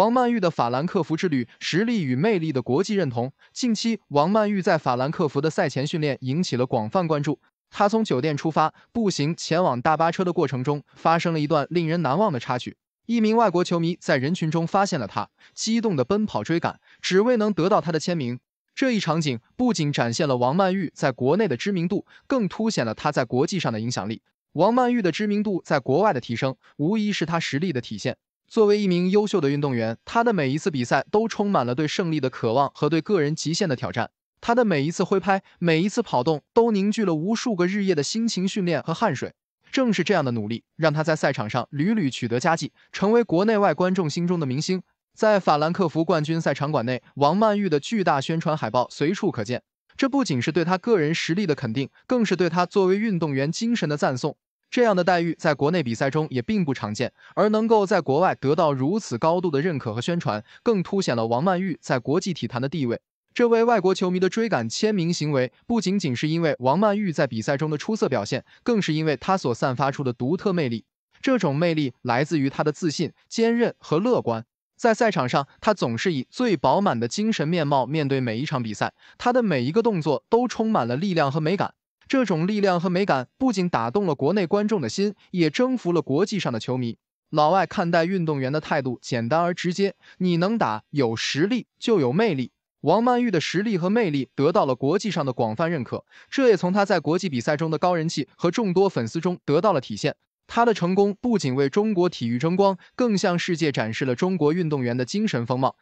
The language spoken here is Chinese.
王曼玉的法兰克福之旅，实力与魅力的国际认同。近期，王曼玉在法兰克福的赛前训练引起了广泛关注。她从酒店出发，步行前往大巴车的过程中，发生了一段令人难忘的插曲。一名外国球迷在人群中发现了她，激动地奔跑追赶，只为能得到她的签名。这一场景不仅展现了王曼玉在国内的知名度，更凸显了她在国际上的影响力。王曼玉的知名度在国外的提升，无疑是她实力的体现。作为一名优秀的运动员，他的每一次比赛都充满了对胜利的渴望和对个人极限的挑战。他的每一次挥拍、每一次跑动，都凝聚了无数个日夜的辛勤训练和汗水。正是这样的努力，让他在赛场上屡屡取得佳绩，成为国内外观众心中的明星。在法兰克福冠军赛场馆内，王曼玉的巨大宣传海报随处可见。这不仅是对她个人实力的肯定，更是对她作为运动员精神的赞颂。这样的待遇在国内比赛中也并不常见，而能够在国外得到如此高度的认可和宣传，更凸显了王曼玉在国际体坛的地位。这位外国球迷的追赶签名行为，不仅仅是因为王曼玉在比赛中的出色表现，更是因为她所散发出的独特魅力。这种魅力来自于她的自信、坚韧和乐观。在赛场上，她总是以最饱满的精神面貌面对每一场比赛，她的每一个动作都充满了力量和美感。这种力量和美感不仅打动了国内观众的心，也征服了国际上的球迷。老外看待运动员的态度简单而直接：你能打，有实力就有魅力。王曼玉的实力和魅力得到了国际上的广泛认可，这也从她在国际比赛中的高人气和众多粉丝中得到了体现。她的成功不仅为中国体育争光，更向世界展示了中国运动员的精神风貌。